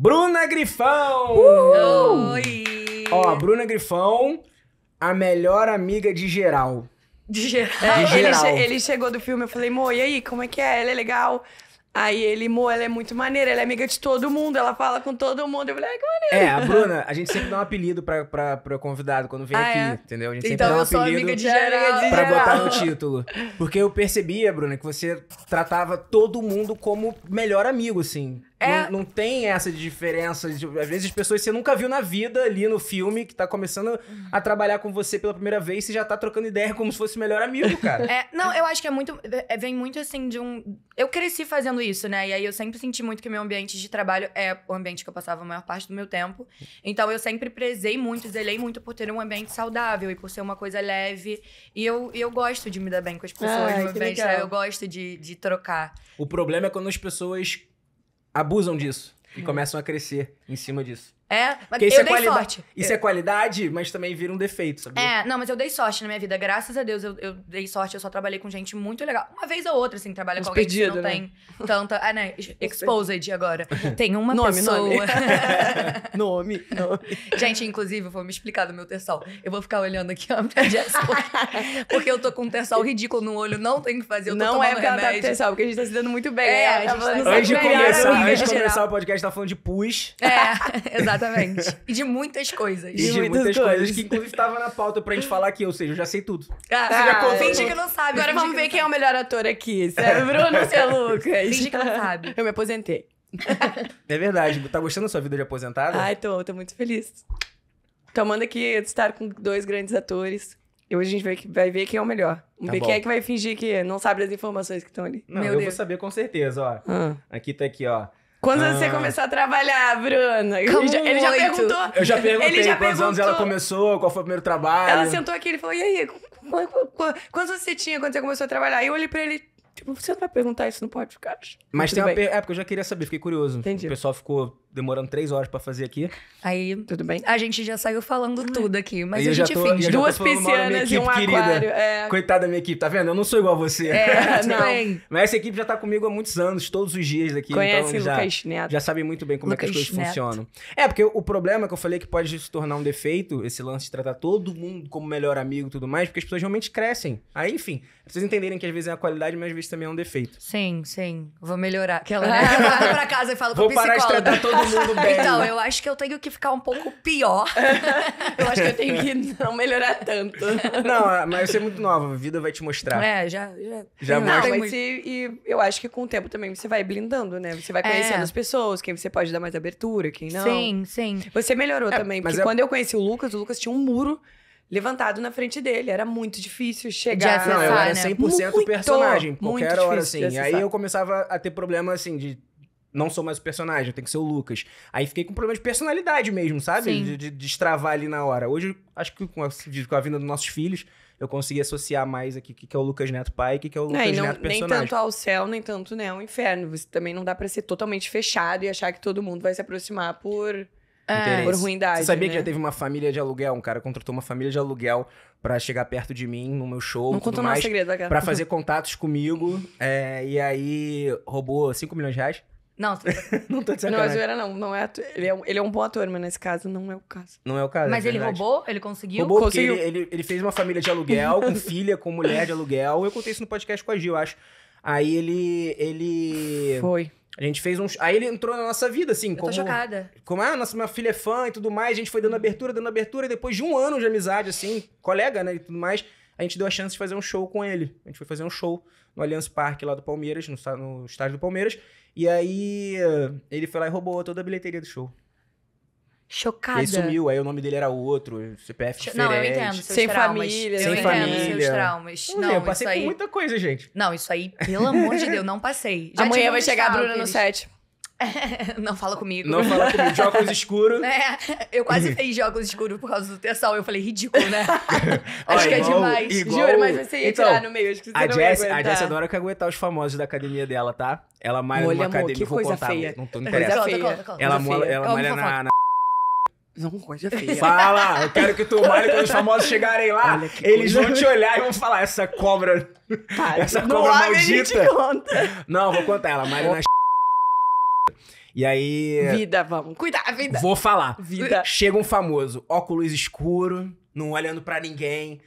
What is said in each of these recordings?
Bruna Grifão! Uhul! Oi! Ó, Bruna Grifão, a melhor amiga de geral. De geral. de geral. Ele, ele, chegou do filme, eu falei, Mo, e aí, como é que é? Ela é legal? Aí ele, Mo, ela é muito maneira, ela é amiga de todo mundo, ela fala com todo mundo. Eu falei, que maneira. É, a Bruna, a gente sempre dá um apelido pra, pra, pra convidado quando vem ah, aqui, é? entendeu? A gente então, sempre dá um apelido amiga de geral, de pra botar no título. Porque eu percebia, Bruna, que você tratava todo mundo como melhor amigo, assim. É... Não, não, tem essa diferença. Às vezes, as pessoas você nunca viu na vida ali no filme, que tá começando a trabalhar com você pela primeira vez, você já tá trocando ideia como se fosse o melhor amigo, cara. É, não, eu acho que é muito. É, vem muito assim de um. Eu cresci fazendo isso, né? E aí eu sempre senti muito que meu ambiente de trabalho é o ambiente que eu passava a maior parte do meu tempo. Então eu sempre prezei muito, zelei muito por ter um ambiente saudável e por ser uma coisa leve. E eu, eu gosto de me dar bem com as pessoas Ai, no ambiente. Legal. Eu gosto de, de trocar. O problema é quando as pessoas abusam disso e começam a crescer em cima disso. É, mas eu é dei sorte. Isso é qualidade, mas também vira um defeito, sabia? É, não, mas eu dei sorte na minha vida. Graças a Deus eu, eu dei sorte. Eu só trabalhei com gente muito legal. Uma vez ou outra, assim, trabalha com alguém que não né? tem tanta... Ah, né? Exposed agora. Tem uma nome, pessoa... Nome. nome, nome. Gente, inclusive, vou me explicar do meu terçal. Eu vou ficar olhando aqui, ó, pra Jessica. porque eu tô com um terçal ridículo no olho. Não tem o que fazer, eu tô Não é porque tá remédio. terçal, porque a gente tá se dando muito bem. É, é a gente tá, tá Antes de é antes de começar o podcast, tá falando de pus. É, exato. Exatamente. E de muitas coisas. E de, de muitas, muitas coisas. coisas. Que inclusive tava na pauta pra gente falar aqui, ou seja, eu já sei tudo. Ah, você já ah, contou. Finge que não sabe. Agora vamos ver quem é o melhor ator aqui. Se é Bruno ou é Lucas. Finge que não sabe. Eu me aposentei. é verdade. Tá gostando da sua vida de aposentada? Ai, tô. Tô muito feliz. Tomando então aqui estar com dois grandes atores. E hoje a gente vai, vai ver quem é o melhor. Vamos tá ver quem é que vai fingir que não sabe das informações que estão ali. Não, Meu eu Deus. vou saber com certeza, ó. Ah. Aqui tá aqui, ó. Quando ah. você começou a trabalhar, Bruna? Ele já, ele já, perguntou. Eu já perguntei ele já quantos perguntou. anos ela começou, qual foi o primeiro trabalho. Ela sentou aqui e falou: e aí, quantos você tinha quando você começou a trabalhar? E eu olhei pra ele. Tipo, você não vai perguntar isso no podcast? Mas Tudo tem uma per... É, porque eu já queria saber, fiquei curioso. Entendi. O pessoal ficou demorando três horas para fazer aqui. Aí, tudo bem. A gente já saiu falando tudo aqui, mas a gente tô, fez duas piscinas e um aquário. É... Coitada da minha equipe, tá vendo? Eu não sou igual a você. É, não. mas essa equipe já tá comigo há muitos anos, todos os dias aqui. Conhece então, já, Lucas Neto. Já sabe muito bem como Lucas é que as coisas Neto. funcionam. É, porque o problema é que eu falei que pode se tornar um defeito, esse lance de tratar todo mundo como melhor amigo e tudo mais, porque as pessoas realmente crescem. Aí, enfim, vocês entenderem que às vezes é uma qualidade, mas às vezes também é um defeito. Sim, sim. Vou melhorar. Aquela, né? ela vai pra casa e falo Vou parar de tratar todo mundo bem. Então, eu acho que eu tenho que ficar um pouco pior. eu acho que eu tenho que não melhorar tanto. Não, ah, mas você é muito nova, a vida vai te mostrar. É, já. Já, já não, Mas e, e eu acho que com o tempo também você vai blindando, né? Você vai conhecendo é. as pessoas, quem você pode dar mais abertura, quem não. Sim, sim. Você melhorou é, também, porque é- quando eu conheci o Lucas, o Lucas tinha um muro levantado na frente dele. Era muito difícil chegar. De acessar, não, eu era 100% né? personagem, muito, qualquer muito hora, assim. Aí eu começava a ter problema, assim, de não sou mais o personagem, eu tenho que ser o Lucas. Aí fiquei com um problema de personalidade mesmo, sabe? De, de, destravar ali na hora. Hoje, acho que com a, com a vinda dos nossos filhos, eu consegui associar mais aqui o que, que é o Lucas Neto pai e o que, que é o Lucas não, é, não, Neto personagem. Nem tanto ao céu, nem tanto né, ao inferno. Você também não dá para ser totalmente fechado e achar que todo mundo vai se aproximar por... É, por ruindade. Você sabia né? que já né? teve uma família de aluguel? Um cara contratou uma família de aluguel para chegar perto de mim no meu show. Não conta mais, segredo, tá, Pra fazer contatos comigo. É, e aí roubou 5 milhões de reais. Não, não tô dizendo. Não, é zoeira, não. não é atu... ele, é um, ele é um bom ator, mas nesse caso não é o caso. Não é o caso. Mas é ele roubou? Ele conseguiu? Roubou conseguiu. Ele, ele, ele, fez uma família de aluguel, com filha, com mulher de aluguel. Eu contei isso no podcast com a Gil, acho. Aí ele. ele... Foi. A gente fez Aí ele entrou na nossa vida, assim. Eu como... tô chocada. Como, ah, nossa, minha filha é fã e tudo mais. A gente foi dando abertura, dando abertura. E depois de um ano de amizade, assim, colega, né, e tudo mais a gente deu a chance de fazer um show com ele. A gente foi fazer um show no Allianz Parque lá do Palmeiras, no, no estádio do Palmeiras. E aí ele foi lá e roubou toda a bilheteria do show. Chocada. E aí sumiu, aí o nome dele era outro, CPF diferente. Não, eu entendo Sem família. Sem família. traumas. Não, não eu passei por aí... muita coisa, gente. Não, isso aí, pelo amor de Deus, não passei. Já Amanhã vai chegar a Bruna no set. não fala comigo. Não fala comigo, de óculos escuros. É, eu quase uhum. fiz de óculos escuros por causa do Tessal. Eu falei, ridículo, né? acho Olha, que é igual, demais. Igual... Juro, mas você ia então, tirar no meio. Acho que você a não Jess, A Jess adora que aguentar os famosos da academia dela, tá? Ela malha Olha, numa amor, academia. Que vou coisa contar, feia. Não, tô, não interessa. Coisa feia. Ela, feia. ela malha na... na... Não, coisa feia. Fala! Eu quero que tu malhe quando os famosos chegarem lá. Eles vão te olhar e vão falar, essa cobra... Cara, essa cobra maldita. Não, vou contar. Ela malha na... E aí. Vida, vamos. Cuidar, vida. Vou falar. Vida. Chega um famoso, óculos escuro, não olhando para ninguém,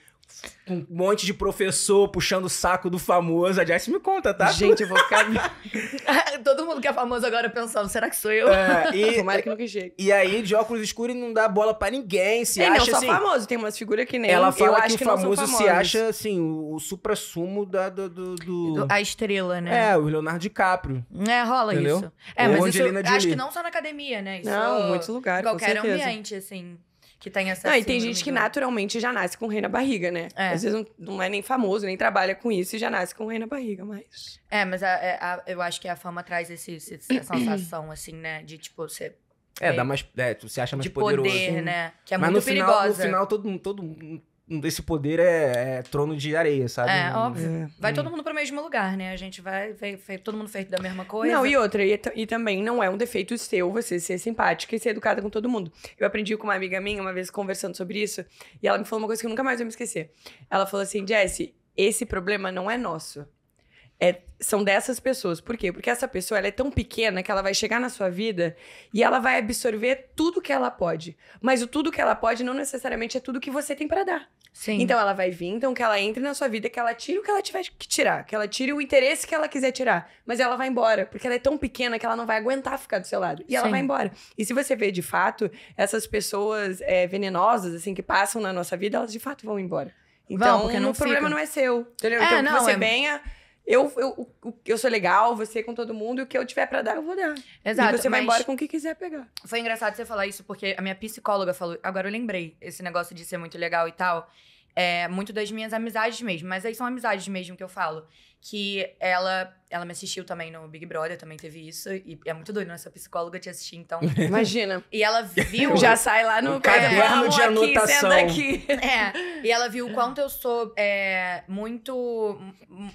um monte de professor puxando o saco do famoso. A Jess me conta, tá? Gente, eu vou ficar. Todo mundo que é famoso agora pensando, será que sou eu? É, e, Tomara é, que nunca chegue. E aí, de óculos escuros, não dá bola para ninguém. Se Ei, acha não, só assim, famoso, tem umas figuras que nem. Ela fala eu que, que o famoso se acha, assim, o, o supra-sumo da, do, do, do, A estrela, né? É, o Leonardo DiCaprio. É, rola entendeu? isso. É, Ou mas Angelina isso, Jolie. acho que não só na academia, né? Isso não, é... muitos lugares. Qualquer ambiente, assim que tem tá essa. Não, e tem gente que naturalmente já nasce com rei na barriga, né? É. Às vezes não, não, é nem famoso, nem trabalha com isso e já nasce com rei na barriga, mas. É, mas a, é, a, eu acho que a fama traz esse, esse essa sensação, assim, né? De tipo, você. É, é, dá mais. É, tu se acha mais de poderoso. Poder, né? Que é mas muito no perigosa. Final, no final, todo, todo esse poder é, é, trono de areia, sabe? É, óbvio. É. Vai todo mundo para o mesmo lugar, né? A gente vai, vai, vai, todo mundo feito da mesma coisa. Não, e outra, e, e, também não é um defeito seu você ser simpática e ser educada com todo mundo. Eu aprendi com uma amiga minha, uma vez conversando sobre isso, e ela me falou uma coisa que eu nunca mais vou me esquecer. Ela falou assim, Jesse, esse problema não é nosso. É, são dessas pessoas. Por quê? Porque essa pessoa ela é tão pequena que ela vai chegar na sua vida e ela vai absorver tudo que ela pode. Mas o tudo que ela pode não necessariamente é tudo que você tem para dar. Sim. Então ela vai vir, então que ela entre na sua vida, que ela tire o que ela tiver que tirar, que ela tire o interesse que ela quiser tirar, mas ela vai embora, porque ela é tão pequena que ela não vai aguentar ficar do seu lado. E ela Sim. vai embora. E se você vê de fato, essas pessoas é, venenosas, assim, que passam na nossa vida, elas de fato vão embora. Então, vão, porque não o problema fica. não é seu. Entendeu? É, então, não, que você é... venha eu, eu, eu sou legal, você com todo mundo, e o que eu tiver para dar, eu vou dar. Exato. E você vai embora com o que quiser pegar. Foi engraçado você falar isso, porque a minha psicóloga falou. Agora eu lembrei esse negócio de ser muito legal e tal é, muito das minhas amizades mesmo. Mas aí são amizades mesmo que eu falo. Que ela, ela me assistiu também no Big Brother, também teve isso. E é muito doido, nossa né? psicóloga te assistir, então. Imagina. E ela viu. Já sai lá no caderno é, de anotação. aqui. É. E ela viu o quanto eu sou é, muito,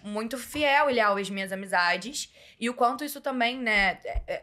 muito fiel e leal às minhas amizades. E o quanto isso também, né? É, é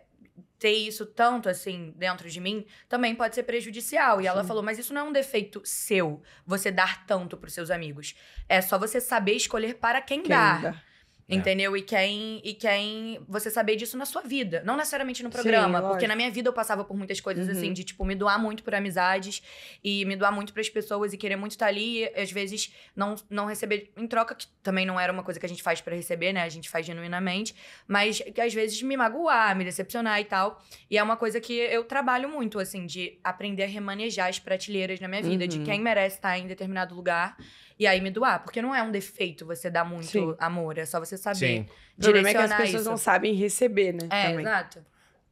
ter isso tanto assim dentro de mim também pode ser prejudicial. E Sim. ela falou: Mas isso não é um defeito seu, você dar tanto pros seus amigos. É só você saber escolher para quem, quem dar. É. Entendeu? E quem, é e quem. É você saber disso na sua vida. Não necessariamente no programa. Sim, porque na minha vida eu passava por muitas coisas assim, uhum. assim, de tipo, me doar muito por amizades e me doar muito para as pessoas e querer muito estar tá ali. E, às vezes não, não receber em troca, que também não era uma coisa que a gente faz para receber, né? A gente faz genuinamente. Mas que às vezes me magoar, me decepcionar e tal. E é uma coisa que eu trabalho muito, assim, de aprender a remanejar as prateleiras na minha vida, uhum. de quem merece estar tá em determinado lugar e aí me doar. Porque não é um defeito você dar muito Sim. amor, é só você saber Sim. direcionar isso. O problema é que as pessoas isso. não sabem receber, né? É, também. exato.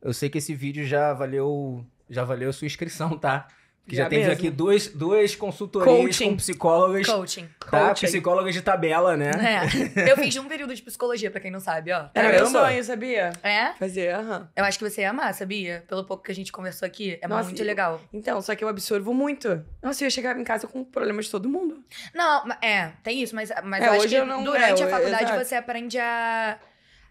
Eu sei que esse vídeo já valeu, já valeu sua inscrição, tá? Que já, já temos aqui duas, duas consultorias Coaching. com psicólogas. Coaching. Tá? Coaching. Psicólogas de tabela, né? É. Eu fiz um período de psicologia, pra quem não sabe, ó. Era meu sonho, sabia? É? Fazer, aham. Eu acho que você ia amar, sabia? Pelo pouco que a gente conversou aqui. É Nossa, muito eu... legal. Então, só que eu absorvo muito. Nossa, eu ia chegar em casa com problemas de todo mundo. Não, é, tem isso, mas, mas é, eu acho que eu não, durante é, a faculdade exato. você aprende a,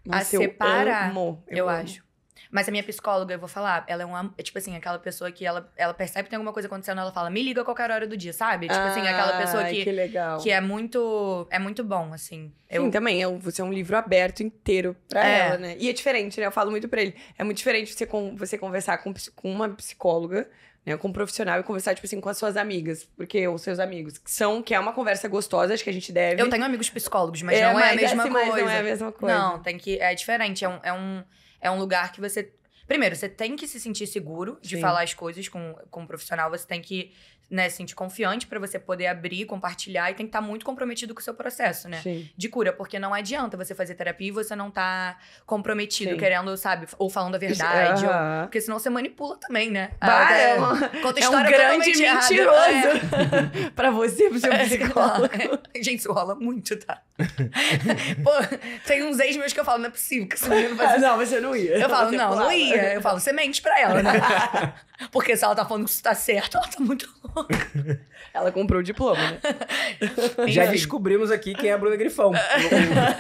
Nossa, a separar. Eu, amo, eu, eu acho. Mas a minha psicóloga, eu vou falar, ela é uma. É tipo assim, aquela pessoa que ela, ela percebe que tem alguma coisa acontecendo, ela fala, me liga a qualquer hora do dia, sabe? Tipo ah, assim, aquela ah, pessoa que. Que legal. Que é muito. É muito bom, assim. Eu... Sim, também. É um, você é um livro aberto inteiro pra é. ela, né? E é diferente, né? Eu falo muito pra ele. É muito diferente você, com, você conversar com, com uma psicóloga. Né, com um profissional e conversar, tipo assim, com as suas amigas, porque, ou seus amigos, que são, que é uma conversa gostosa, acho que a gente deve. Eu tenho amigos psicólogos, mas, é, não, mas é a mesma assim, coisa. não é a mesma coisa. Não, tem que. É diferente, é um, é um é um lugar que você. Primeiro, você tem que se sentir seguro de Sim. falar as coisas com, com um profissional, você tem que né, sentir confiante para você poder abrir, compartilhar e tem que estar tá muito comprometido com o seu processo, né? Sim. De cura, porque não adianta você fazer terapia e você não tá comprometido, Sim. querendo, sabe, ou falando a verdade, Isso, ou, porque senão você manipula também, né? Bah, ah, é, uma, conta é um grande mentiroso. É. pra você, pro seu é, psicólogo. É, gente, isso rola muito, tá? Pô, tem uns ex meus que eu falo, não é possível que esse menino vai... Ah, não, você não ia. Eu falo, não, não ia. Eu falo, você mente pra ela, né? Porque se ela tá falando que isso tá certo, ela tá muito louca. Ela comprou o diploma, né? Já descobrimos aqui quem é a Bruna Grifão.